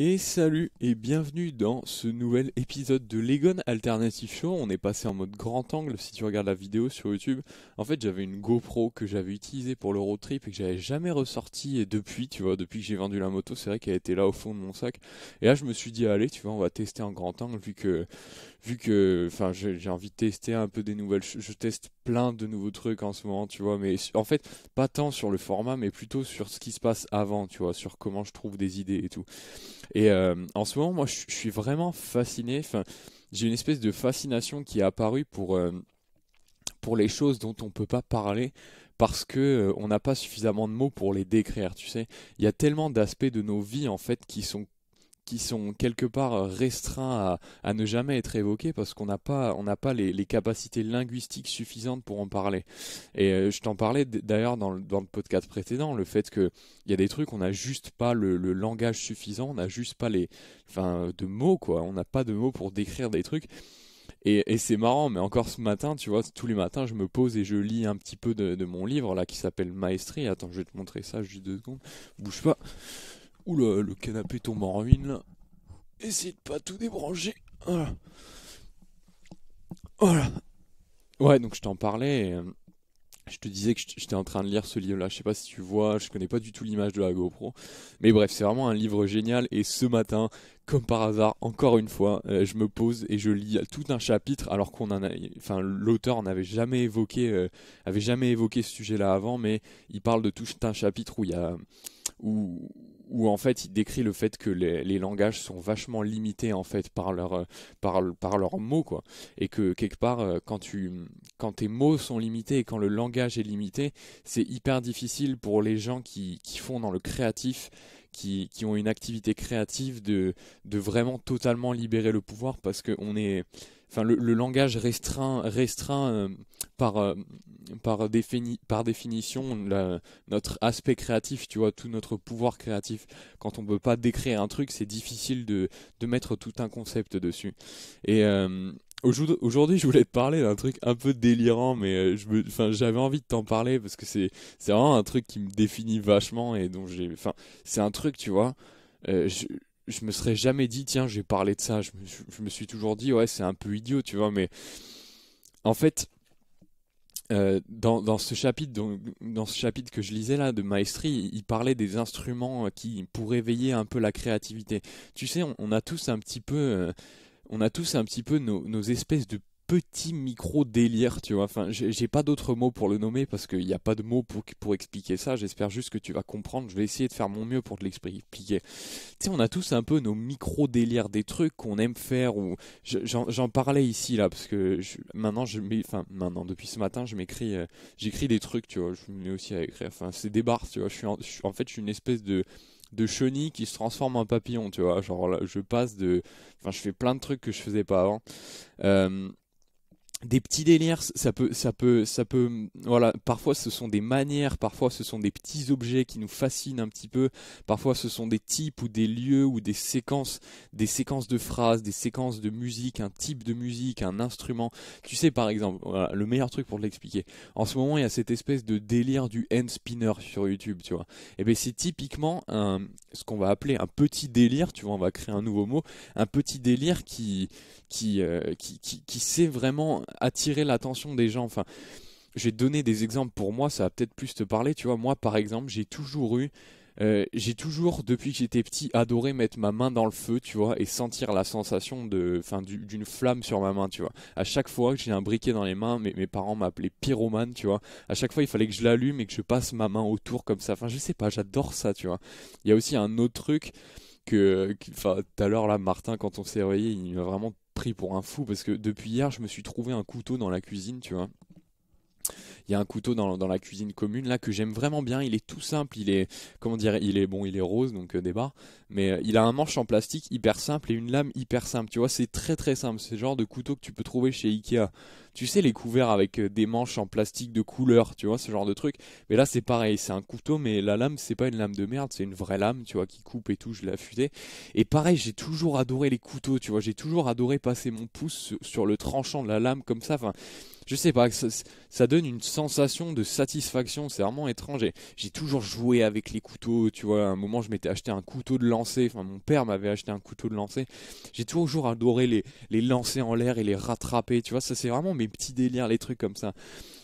Et salut et bienvenue dans ce nouvel épisode de Legon Alternative Show. On est passé en mode grand angle si tu regardes la vidéo sur YouTube. En fait, j'avais une GoPro que j'avais utilisée pour le road trip et que j'avais jamais ressorti. Et depuis, tu vois, depuis que j'ai vendu la moto, c'est vrai qu'elle était là au fond de mon sac. Et là, je me suis dit, allez, tu vois, on va tester en grand angle vu que, vu que, enfin, j'ai envie de tester un peu des nouvelles. Je teste plein de nouveaux trucs en ce moment, tu vois. Mais en fait, pas tant sur le format, mais plutôt sur ce qui se passe avant, tu vois, sur comment je trouve des idées et tout. Et euh, en ce moment, moi, je suis vraiment fasciné. Enfin, j'ai une espèce de fascination qui est apparue pour euh, pour les choses dont on peut pas parler parce que euh, on n'a pas suffisamment de mots pour les décrire, tu sais. Il y a tellement d'aspects de nos vies en fait qui sont qui sont quelque part euh, restreints à, ne jamais être évoqués parce qu'on n'a pas, on n'a pas les, capacités linguistiques suffisantes pour en parler. Et euh, je t'en parlais d'ailleurs dans, dans, le podcast précédent, le fait qu'il y a des trucs, on n'a juste pas le, langage suffisant, on n'a juste pas les, enfin, de mots quoi, on n'a pas de mots pour décrire des trucs. Et, c'est marrant, mais encore ce matin, tu vois, tous les matins, je me pose et je lis un petit peu de, mon livre là qui s'appelle Maestrie Attends, je vais te montrer ça juste deux secondes. Bouge pas. Oula, le canapé tombe en ruine. là. Essaye de pas tout débrancher. Voilà. Ouais, donc je t'en parlais. Euh, je te disais que j'étais en train de lire ce livre-là. Je sais pas si tu vois, je connais pas du tout l'image de la GoPro. Mais bref, c'est vraiment un livre génial. Et ce matin, comme par hasard, encore une fois, euh, je me pose et je lis tout un chapitre. Alors qu'on en a, enfin, l'auteur n'avait jamais évoqué, euh, avait jamais évoqué ce sujet-là avant, mais il parle de tout un chapitre où il y a, où en fait il décrit le fait que les, langages sont vachement limités en fait euh, par par leurs mots quoi et que quelque part euh, quand tu quand tes mots sont limités et quand le langage est limité c'est hyper difficile pour les gens qui, qui font dans le créatif qui, qui ont une activité créative, de, de vraiment totalement libérer le pouvoir parce que on est, enfin, le, langage restreint, restreint euh, par, euh, par, défini, par définition notre aspect créatif, tu vois, tout notre pouvoir créatif. Quand on ne peut pas décrire un truc, c'est difficile de, de mettre tout un concept dessus. Et, euh, Aujourd'hui, je voulais te parler d'un truc un peu délirant, mais euh, j'avais envie de t'en parler parce que c'est vraiment un truc qui me définit vachement et dont j'ai, enfin, c'est un truc, tu vois, euh, je... je me serais jamais dit tiens, j'ai parlé de ça. Je me... suis toujours dit ouais, c'est un peu idiot, tu vois, mais en fait, euh, dans, dans, ce chapitre, dans, dans, ce chapitre que je lisais là de Maestri, il, parlait des instruments qui pour éveiller un peu la créativité. Tu sais, on, a tous un petit peu on a tous un petit peu nos, espèces de petits micro délire tu vois enfin j'ai pas d'autres mots pour le nommer parce qu'il n'y a pas de mots pour, pour expliquer ça j'espère juste que tu vas comprendre je vais essayer de faire mon mieux pour te l'expliquer tu sais on a tous un peu nos micro délires des trucs qu'on aime faire ou j'en parlais ici là parce que maintenant je enfin maintenant depuis ce matin je m'écris euh, j'écris des trucs tu vois je me mets aussi à écrire enfin c'est des barres tu vois je suis en, en fait je suis une espèce de de chenille qui se transforme en papillon, tu vois. Genre, je passe de. Enfin, je fais plein de trucs que je faisais pas avant. Euh, des petits délires, ça peut, ça peut, ça peut, voilà. Parfois, ce sont des manières, parfois, ce sont des petits objets qui nous fascinent un petit peu. Parfois, ce sont des types ou des lieux ou des séquences, des séquences de phrases, des séquences de musique, un type de musique, un instrument. Tu sais, par exemple, le meilleur truc pour te l'expliquer. En ce moment, il y a cette espèce de délire du end spinner sur YouTube, tu vois. Et eh ben, c'est typiquement ce qu'on va appeler un petit délire. Tu vois, on va créer un nouveau mot, un petit délire qui, qui, euh, qui, qui, qui sait vraiment attirer l'attention des gens. Enfin, je vais donner des exemples pour moi, ça va peut-être plus te parler. Tu vois, moi par exemple, j'ai toujours eu euh, j'ai toujours, depuis que j'étais petit, adoré mettre ma main dans le feu, tu vois, et sentir la sensation de, d'une flamme sur ma main, tu vois. À chaque fois que j'ai un briquet dans les mains, mes, mes parents m'appelaient pyromane, tu vois. À chaque fois, il fallait que je l'allume et que je passe ma main autour comme ça. Enfin, je sais pas, j'adore ça, tu vois. Il y a aussi un autre truc que, enfin, tout à l'heure là, Martin, quand on s'est réveillé, il m'a vraiment pour un fou parce que depuis hier, je me suis trouvé un couteau dans la cuisine, tu vois. Il y a un couteau dans, la cuisine commune là que j'aime vraiment bien. Il est tout simple, il est comment dire, il est bon, il est rose donc euh, débat, mais euh, il a un manche en plastique hyper simple et une lame hyper simple. Tu vois, c'est très très simple. C'est le genre de couteau que tu peux trouver chez Ikea tu sais, les couverts avec euh, des manches en plastique de couleur, tu vois, ce genre de truc. Mais là, c'est pareil, c'est un couteau, mais la lame, c'est pas une lame de merde, c'est une vraie lame, tu vois, qui coupe et tout, je l'ai Et pareil, j'ai toujours adoré les couteaux, tu vois, j'ai toujours adoré passer mon pouce sur le tranchant de la lame comme ça, enfin je sais pas, ça, donne une sensation de satisfaction, c'est vraiment étrange. J'ai toujours joué avec les couteaux, tu vois. À un moment, je m'étais acheté un couteau de lancer, enfin, mon père m'avait acheté un couteau de lancer. J'ai toujours adoré les, les lancer en l'air et les rattraper, tu vois. Ça, c'est vraiment petits délires, les trucs comme ça.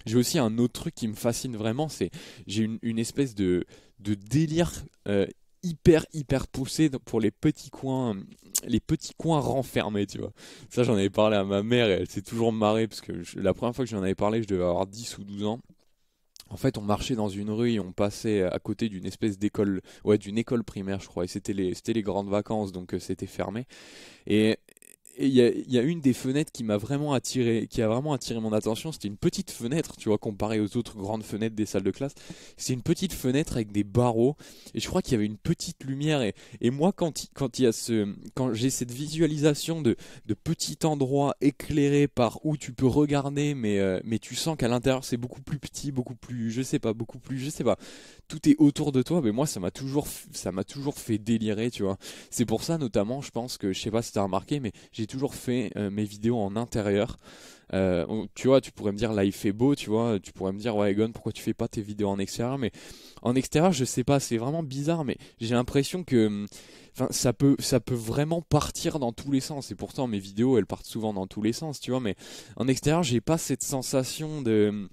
J'ai aussi un autre truc qui me fascine vraiment, c'est j'ai une, espèce de, de délire euh, hyper hyper poussé pour les petits coins les petits coins renfermés tu vois ça j'en avais parlé à ma mère et elle s'est toujours marrée parce que la première fois que j'en avais parlé je devais avoir 10 ou 12 ans en fait, on marchait dans une rue et on passait à côté d'une espèce d'école, ouais, d'une école primaire, je crois. Et c'était les, c'était les grandes vacances, donc euh, c'était fermé. Et il y, a, une des fenêtres qui m'a vraiment attiré, qui a vraiment attiré mon attention. C'était une petite fenêtre, tu vois, comparée aux autres grandes fenêtres des salles de classe. C'est une petite fenêtre avec des barreaux. Et je crois qu'il y avait une petite lumière. Et, moi, quand, quand, y a ce, quand j'ai cette visualisation de, de petit endroit éclairé par où tu peux regarder, mais, euh, mais tu sens qu'à l'intérieur c'est beaucoup plus petit, beaucoup plus, je sais pas, beaucoup plus, je sais pas tout est autour de toi. Mais moi, ça m'a toujours, ça m'a toujours fait délirer, tu vois. C'est pour ça, notamment, je pense que, je sais pas si t'as remarqué, mais j'ai toujours fait euh, mes vidéos en intérieur. Euh, tu vois, tu pourrais me dire là il fait beau, tu vois, tu pourrais me dire ouais Egon pourquoi tu fais pas tes vidéos en extérieur, mais en extérieur je sais pas, c'est vraiment bizarre, mais j'ai l'impression que hum, enfin ça peut ça peut vraiment partir dans tous les sens et pourtant mes vidéos elles partent souvent dans tous les sens, tu vois, mais en extérieur j'ai pas cette sensation de hum,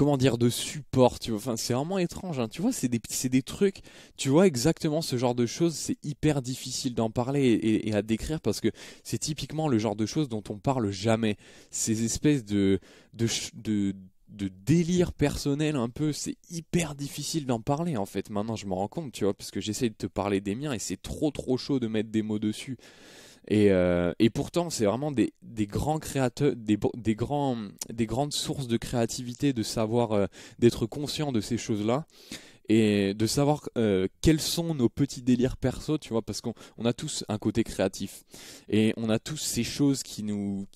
comment dire de support tu vois enfin c'est vraiment étrange hein. tu vois c'est des c'est des trucs tu vois exactement ce genre de choses c'est hyper difficile d'en parler et, à décrire parce que c'est typiquement le genre de choses dont on parle jamais ces espèces de de, de de délire personnel un peu, c'est hyper difficile d'en parler en fait. Maintenant, je me rends compte, tu vois, parce que j'essaie de te parler des miens et c'est trop trop chaud de mettre des mots dessus. Euh, et, pourtant, c'est vraiment des, grands créateurs, des, grands, des grandes sources de créativité, de savoir, euh, d'être conscient de ces choses-là et de savoir euh, quels sont nos petits délires perso, tu vois, parce qu'on a tous un côté créatif et on a tous ces choses qui nous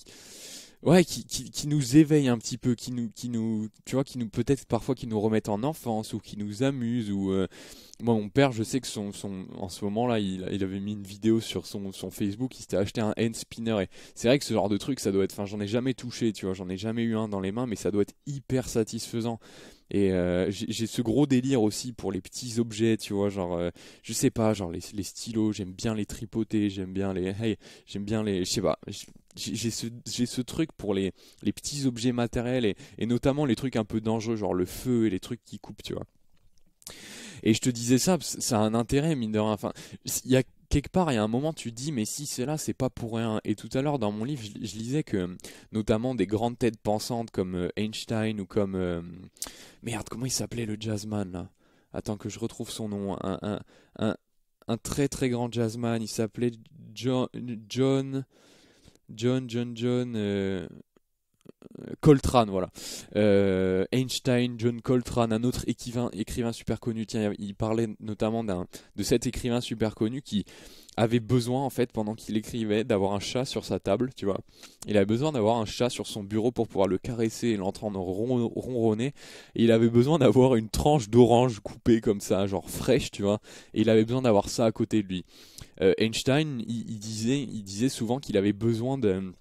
ouais qui, qui, qui, nous éveille un petit peu qui nous qui nous tu vois qui nous peut-être parfois qui nous remettent en enfance ou qui nous amuse ou euh, moi mon père je sais que son, son en ce moment là il, il, avait mis une vidéo sur son, son Facebook il s'était acheté un hand spinner et c'est vrai que ce genre de truc ça doit être enfin j'en ai jamais touché tu vois j'en ai jamais eu un dans les mains mais ça doit être hyper satisfaisant et euh, j'ai ce gros délire aussi pour les petits objets, tu vois, genre, euh, je sais pas, genre les, stylos, j'aime bien les tripoter, j'aime bien les, hey, j'aime bien les, je sais pas, j'ai ce, truc pour les, petits objets matériels et, notamment les trucs un peu dangereux, genre le feu et les trucs qui coupent, tu vois. Et je te disais ça, ça a un intérêt, mineur. de Enfin, il y a quelque part, il y a un moment, tu dis, mais si cela, là, c'est pas pour rien. Et tout à l'heure, dans mon livre, je, lisais que, notamment, des grandes têtes pensantes comme euh, Einstein ou comme. Euh, merde, comment il s'appelait le jazzman, là Attends que je retrouve son nom. Un, un, un, très très grand jazzman, il s'appelait John. John. John, John, euh, Coltrane, voilà. Euh, Einstein, John Coltrane, un autre écrivain, écrivain super connu. Tiens, il parlait notamment de cet écrivain super connu qui avait besoin, en fait, pendant qu'il écrivait, d'avoir un chat sur sa table, tu vois. Il avait besoin d'avoir un chat sur son bureau pour pouvoir le caresser et l'entendre ronronner. Et il avait besoin d'avoir une tranche d'orange coupée comme ça, genre fraîche, tu vois. Et il avait besoin d'avoir ça à côté de lui. Euh, Einstein, il, disait, il disait souvent qu'il avait besoin de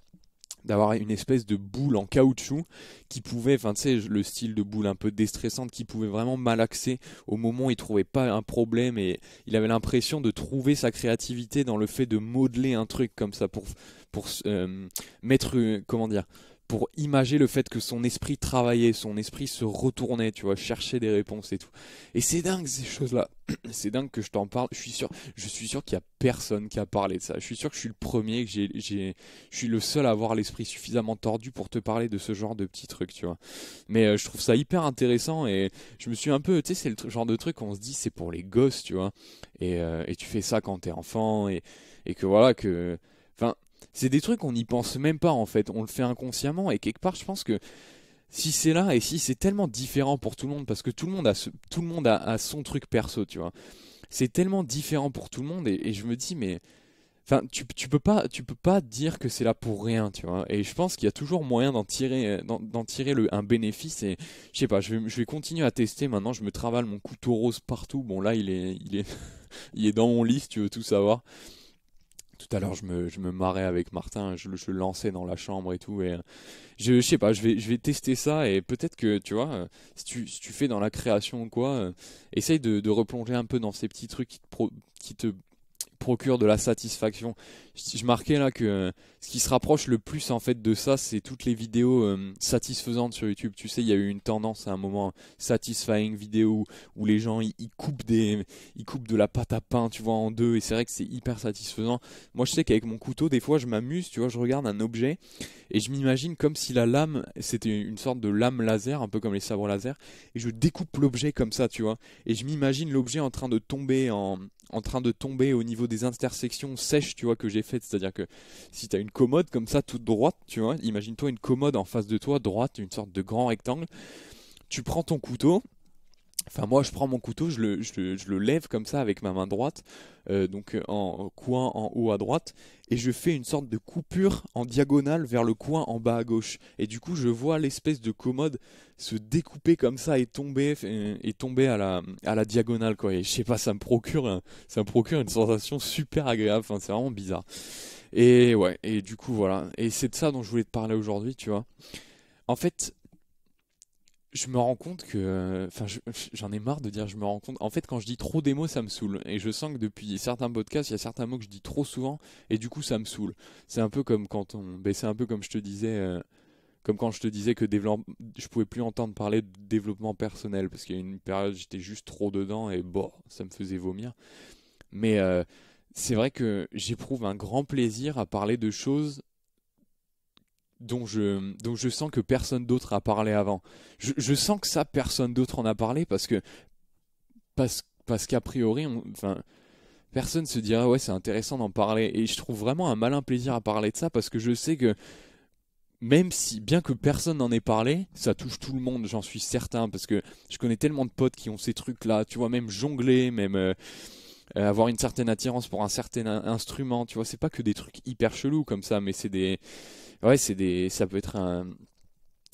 d'avoir une espèce de boule en caoutchouc qui pouvait, enfin tu sais, le style de boule un peu déstressante qui pouvait vraiment malaxer au moment où il trouvait pas un problème et il avait l'impression de trouver sa créativité dans le fait de modeler un truc comme ça pour, pour euh, mettre, euh, comment dire, pour imager le fait que son esprit travaillait, son esprit se retournait, tu vois, chercher des réponses et tout. Et c'est dingue ces choses-là. C'est dingue que je t'en parle. Je suis sûr, je suis sûr qu'il y a personne qui a parlé de ça. Je suis sûr que je suis le premier, que j'ai, j'ai, je suis le seul à avoir l'esprit suffisamment tordu pour te parler de ce genre de petits trucs, tu vois. Mais euh, je trouve ça hyper intéressant et je me suis un peu, tu sais, c'est le genre de truc on se dit c'est pour les gosses, tu vois. Euh, et, tu fais ça quand t'es enfant et, et que voilà que c'est des trucs on n'y pense même pas en fait, on le fait inconsciemment et quelque part je pense que si c'est là et si c'est tellement différent pour tout le monde parce que tout le monde a ce, tout le monde a, son truc perso, tu vois. C'est tellement différent pour tout le monde et, je me dis mais Enfin, tu, peux pas, tu peux pas dire que c'est là pour rien, tu vois. Et je pense qu'il y a toujours moyen d'en tirer, d'en tirer le, un bénéfice. Et je sais pas, je vais, je vais continuer à tester. Maintenant, je me travaille mon couteau rose partout. Bon, là, il est, il est, il est dans mon liste tu veux tout savoir tout à l'heure, je me, je marrais avec Martin, je, le lançais dans la chambre et tout. Et euh, je, sais pas, je vais, je vais tester ça et peut-être que, tu vois, euh, si tu, tu, fais dans la création ou quoi, euh, essaye de, de, replonger un peu dans ces petits trucs qui pro, qui te procure de la satisfaction. Je, je marquais là que euh, ce qui se rapproche le plus en fait de ça, c'est toutes les vidéos euh, satisfaisantes sur YouTube. Tu sais, il y a eu une tendance à un moment satisfying vidéo où, les gens ils coupent des, ils coupent de la pâte à pain, tu vois, en deux. Et c'est vrai que c'est hyper satisfaisant. Moi, je sais qu'avec mon couteau, des fois, je m'amuse, tu vois, je regarde un objet et je m'imagine comme si la lame, c'était une sorte de lame laser, un peu comme les sabres laser, et je découpe l'objet comme ça, tu vois. Et je m'imagine l'objet en train de tomber en, en train de tomber au niveau des intersections sèches, tu vois, que j'ai faites. C'est-à-dire que si tu as une commode comme ça, toute droite, tu vois, imagine-toi une commode en face de toi, droite, une sorte de grand rectangle. Tu prends ton couteau, Enfin, moi, je prends mon couteau, je le, lève comme ça avec ma main droite, euh, donc euh, en coin en haut à droite, et je fais une sorte de coupure en diagonale vers le coin en bas à gauche. Et du coup, je vois l'espèce de commode se découper comme ça et tomber euh, et, tomber à la, à la diagonale, quoi. Et je sais pas, ça me procure, ça me procure une sensation super agréable. Enfin, c'est vraiment bizarre. Et ouais, et du coup, voilà. Et c'est de ça dont je voulais te parler aujourd'hui, tu vois. En fait, je me rends compte que, enfin, j'en ai marre de dire je me rends compte. En fait, quand je dis trop des mots, ça me saoule. Et je sens que depuis certains podcasts, il y a certains mots que je dis trop souvent, et du coup, ça me saoule. C'est un peu comme quand on, ben, c'est un peu comme je te disais, euh, comme quand je te disais que je pouvais plus entendre parler de développement personnel parce qu'il y a une période, j'étais juste trop dedans et bon, bah, ça me faisait vomir. Mais euh, c'est vrai que j'éprouve un grand plaisir à parler de choses dont je, je sens que personne d'autre a parlé avant. Je, sens que ça, personne d'autre en a parlé parce que, parce, qu'a priori, enfin, personne se dira, ouais, c'est intéressant d'en parler. Et je trouve vraiment un malin plaisir à parler de ça parce que je sais que, même si, bien que personne n'en ait parlé, ça touche tout le monde, j'en suis certain, parce que je connais tellement de potes qui ont ces trucs-là, tu vois, même jongler, même euh, avoir une certaine attirance pour un certain instrument, tu vois, c'est pas que des trucs hyper chelous comme ça, mais c'est des ouais, c'est des, ça peut être un,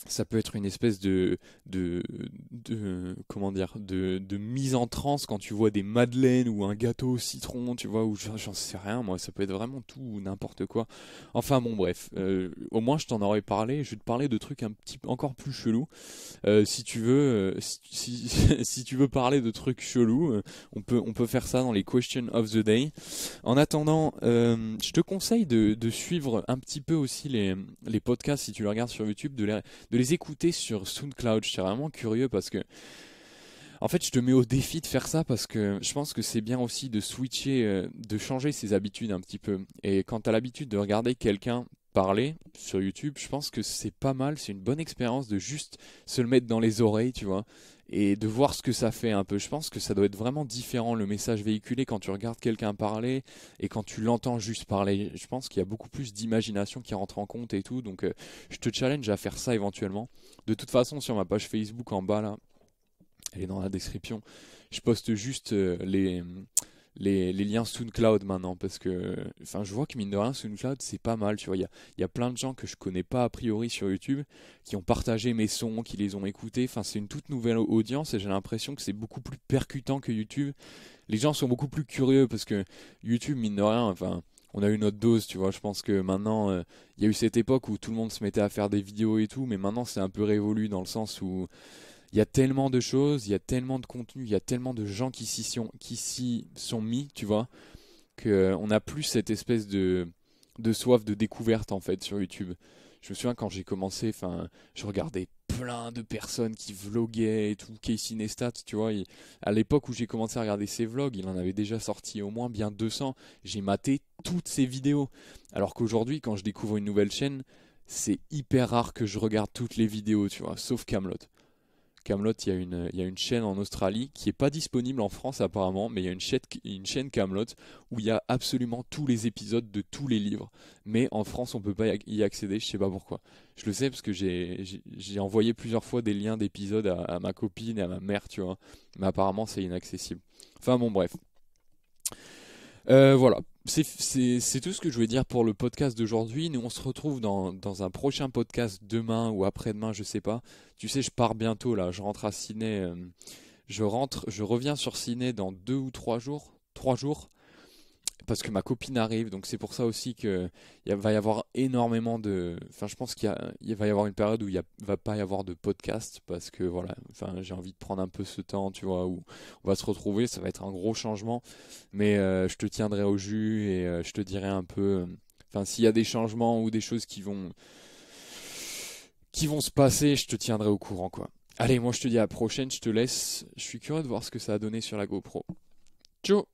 ça peut être une espèce de, de, de comment dire de, de, mise en transe quand tu vois des madeleines ou un gâteau au citron tu vois ou j'en sais rien moi ça peut être vraiment tout ou n'importe quoi enfin bon bref euh, au moins je t'en aurais parlé je vais te parler de trucs un petit encore plus chelous euh, si tu veux euh, si, si, tu veux parler de trucs chelous on peut on peut faire ça dans les questions of the day en attendant je te conseille de, de, suivre un petit peu aussi les, les podcasts si tu les regardes sur YouTube de les de les écouter sur SoundCloud. Je vraiment curieux parce que. En fait, je te mets au défi de faire ça parce que je pense que c'est bien aussi de switcher, euh, de changer ses habitudes un petit peu. Et quand tu l'habitude de regarder quelqu'un parler sur YouTube, je pense que c'est pas mal, c'est une bonne expérience de juste se le mettre dans les oreilles, tu vois, et de voir ce que ça fait un peu. Je pense que ça doit être vraiment différent le message véhiculé quand tu regardes quelqu'un parler et quand tu l'entends juste parler. Je pense qu'il y a beaucoup plus d'imagination qui rentre en compte et tout, donc euh, je te challenge à faire ça éventuellement. De toute façon, sur ma page Facebook en bas là, elle est dans la description, je poste juste euh, les les, liens SoundCloud maintenant parce que enfin je vois que mine de rien SoundCloud c'est pas mal tu vois il y a, y a, plein de gens que je connais pas a priori sur YouTube qui ont partagé mes sons qui les ont écoutés enfin c'est une toute nouvelle audience et j'ai l'impression que c'est beaucoup plus percutant que YouTube les gens sont beaucoup plus curieux parce que YouTube mine de rien enfin on a eu notre dose, tu vois. Je pense que maintenant, euh, il y a eu cette époque où tout le monde se mettait à faire des vidéos et tout, mais maintenant c'est un peu révolu dans le sens où il y a tellement de choses, il y a tellement de contenu, il y a tellement de gens qui s'y sont, mis, tu vois, qu'on euh, n'a plus cette espèce de, soif de découverte en fait sur YouTube. Je me souviens quand j'ai commencé, enfin, je regardais plein de personnes qui vloguaient et tout. Casey Neistat, tu vois, à l'époque où j'ai commencé à regarder ses vlogs, il en avait déjà sorti au moins bien 200. J'ai maté toutes ses vidéos. Alors qu'aujourd'hui, quand je découvre une nouvelle chaîne, c'est hyper rare que je regarde toutes les vidéos, tu vois, sauf Camelot. Camelot, il y a une il une chaîne en Australie qui est pas disponible en France apparemment, mais il y a une chaîne une chaîne Camelot où il y a absolument tous les épisodes de tous les livres, mais en France on peut pas y accéder, je sais pas pourquoi. Je le sais parce que j'ai envoyé plusieurs fois des liens d'épisodes à, ma copine et à ma mère, tu vois, mais apparemment c'est inaccessible. Enfin bon bref. Euh, voilà, c'est tout ce que je voulais dire pour le podcast d'aujourd'hui. Nous, on se retrouve dans, un prochain podcast demain ou après-demain, je sais pas. Tu sais, je pars bientôt là. Je rentre à Ciné. Euh, je rentre, je reviens sur Ciné dans deux ou trois jours. Trois jours parce que ma copine arrive, donc c'est pour ça aussi qu'il va y avoir énormément de. Enfin, je pense qu'il va y avoir une période où il ne va pas y avoir de podcast parce que voilà. Enfin, j'ai envie de prendre un peu ce temps, tu vois, où on va se retrouver. Ça va être un gros changement, mais euh, je te tiendrai au jus et euh, je te dirai un peu. Enfin, s'il y a des changements ou des choses qui vont qui vont se passer, je te tiendrai au courant, quoi. Allez, moi je te dis à la prochaine. Je te laisse. Je suis curieux de voir ce que ça a donné sur la GoPro. Ciao.